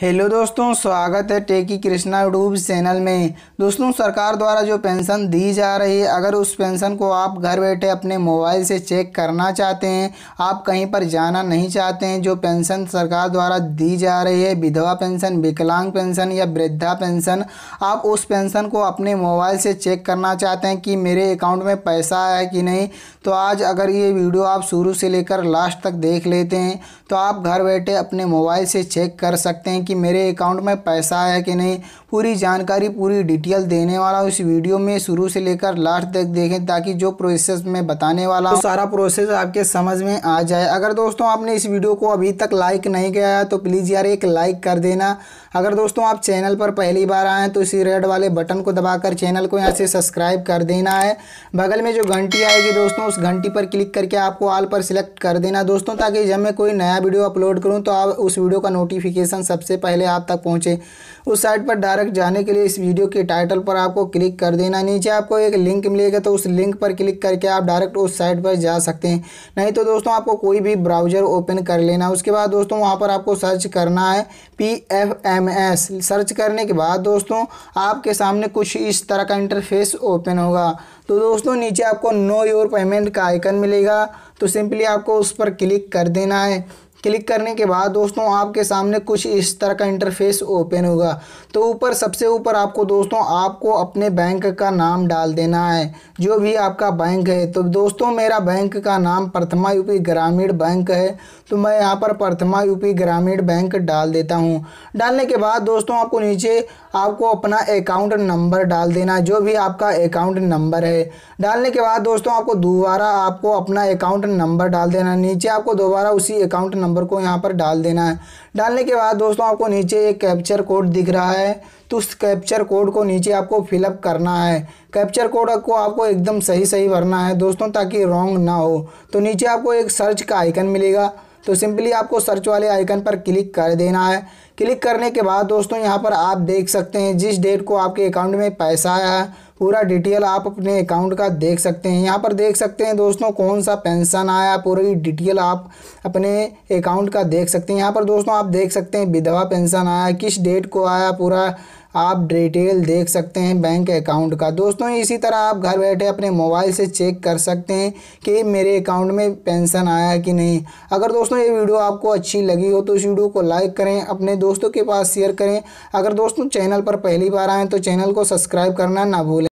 hello दोस्तों स्वागत है टेकी कृष्णा यूट्यूब चैनल में दोस्तों सरकार द्वारा जो पेंशन दी जा रही है अगर उस पेंशन को आप घर बैठे अपने मोबाइल से चेक करना चाहते हैं आप कहीं पर जाना नहीं चाहते हैं जो पेंशन सरकार द्वारा दी जा रही है विधवा पेंशन विकलांग पेंशन या वृद्धा पेंशन आप उस पेंशन को अपने मोबाइल से चेक करना चाहते हैं कि मेरे अकाउंट में पैसा आया कि नहीं तो आज अगर ये वीडियो आप शुरू से लेकर लास्ट तक देख लेते हैं तो आप घर बैठे अपने मोबाइल से चेक कर सकते हैं कि मेरे अकाउंट में पैसा आया कि नहीं पूरी जानकारी पूरी डिटेल देने वाला इस वीडियो में शुरू से लेकर लास्ट तक देखें ताकि जो प्रोसेस में बताने वाला तो सारा प्रोसेस आपके समझ में आ जाए अगर दोस्तों आपने इस वीडियो को अभी तक लाइक नहीं किया है तो प्लीज़ यार एक लाइक कर देना अगर दोस्तों आप चैनल पर पहली बार आएँ तो इसी रेड वाले बटन को दबाकर चैनल को यहाँ से सब्सक्राइब कर देना है बगल में जो घंटी आएगी दोस्तों उस घंटी पर क्लिक करके आपको आल पर सिलेक्ट कर देना दोस्तों ताकि जब मैं कोई नया वीडियो अपलोड करूँ तो आप उस वीडियो का नोटिफिकेशन सबसे पहले आप तक पहुँचे उस साइट पर डायरेक्ट जाने के लिए इस वीडियो के टाइटल पर आपको क्लिक कर देना नीचे आपको एक लिंक मिलेगा तो उस लिंक पर क्लिक करके आप डायरेक्ट उस साइट पर जा सकते हैं नहीं तो दोस्तों आपको कोई भी ब्राउज़र ओपन कर लेना उसके बाद दोस्तों वहाँ पर आपको सर्च करना है P F M S search करने के बाद दोस्तों आपके सामने कुछ इस तरह का इंटरफेस ओपन होगा तो दोस्तों नीचे आपको नो योर पेमेंट का आइकन मिलेगा तो सिंपली आपको उस पर क्लिक कर देना है क्लिक करने के बाद दोस्तों आपके सामने कुछ इस तरह का इंटरफेस ओपन होगा तो ऊपर सबसे ऊपर आपको दोस्तों आपको अपने बैंक का नाम डाल देना है जो भी आपका बैंक है तो दोस्तों मेरा बैंक का नाम प्रथमा यूपी ग्रामीण बैंक है तो मैं यहाँ पर प्रथमा यूपी ग्रामीण बैंक डाल देता हूँ डालने के बाद दोस्तों आपको नीचे आपको अपना अकाउंट नंबर डाल देना जो भी आपका अकाउंट नंबर है डालने के बाद दोस्तों आपको दोबारा आपको अपना अकाउंट नंबर डाल देना नीचे आपको दोबारा उसी अकाउंट नंबर नंबर को यहाँ पर डाल देना है डालने के बाद दोस्तों आपको नीचे एक कैप्चर कोड दिख रहा है तो उस कैप्चर कोड को नीचे आपको फिलअप करना है कैप्चर कोड को आपको एकदम सही सही भरना है दोस्तों ताकि रॉन्ग ना हो तो नीचे आपको एक सर्च का आइकन मिलेगा तो सिंपली आपको सर्च वाले आइकन पर क्लिक कर देना है क्लिक करने के बाद दोस्तों यहाँ पर आप देख सकते हैं जिस डेट को आपके अकाउंट में पैसा आया है पूरा डिटेल आप अपने अकाउंट का देख सकते हैं यहाँ पर देख सकते हैं दोस्तों कौन सा पेंशन आया पूरी डिटेल आप अपने अकाउंट का देख सकते हैं यहाँ पर दोस्तों आप देख सकते हैं विधवा पेंशन आया किस डेट को आया पूरा आप डिटेल देख सकते हैं बैंक अकाउंट का दोस्तों इसी तरह आप घर बैठे अपने मोबाइल से चेक कर सकते हैं कि मेरे अकाउंट में पेंशन आया कि नहीं अगर दोस्तों ये वीडियो आपको अच्छी लगी हो तो इस वीडियो को लाइक करें अपने दोस्तों के पास शेयर करें अगर दोस्तों चैनल पर पहली बार आएँ तो चैनल को सब्सक्राइब करना ना भूलें